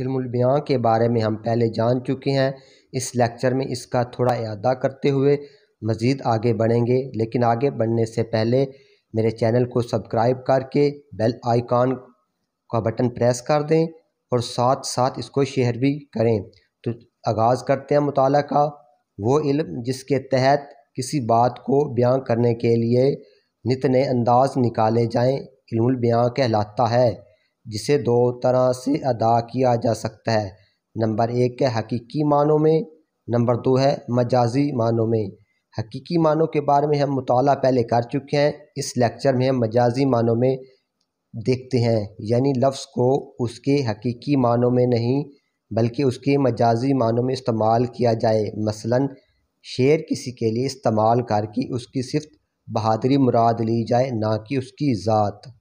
इल्मुलबयाँ के बारे में हम पहले जान चुके हैं इस लेक्चर में इसका थोड़ा अदा करते हुए मज़ीद आगे बढ़ेंगे लेकिन आगे बढ़ने से पहले मेरे चैनल को सब्सक्राइब करके बेल आइकॉन का बटन प्रेस कर दें और साथ साथ इसको शेयर भी करें तो आगाज़ करते हैं मुताल का वो इल्म जिसके तहत किसी बात को बयां करने के लिए नित नए अंदाज निकाले जाएँ इल्मुल बयां कहलाता है जिसे दो तरह से अदा किया जा सकता है नंबर एक है हकीकी मानों में नंबर दो है मजाजी मानों में हकीकी मानों के बारे में हम मुताला पहले कर चुके हैं इस लेक्चर में हम मजाजी मानों में देखते हैं यानी लफ्ज़ को उसके हकीकी मानों में नहीं बल्कि उसके मजाजी मानों में इस्तेमाल किया जाए मसलन शेर किसी के लिए इस्तेमाल करके उसकी सिर्फ बहादरी मुराद ली जाए ना कि उसकी ज़ात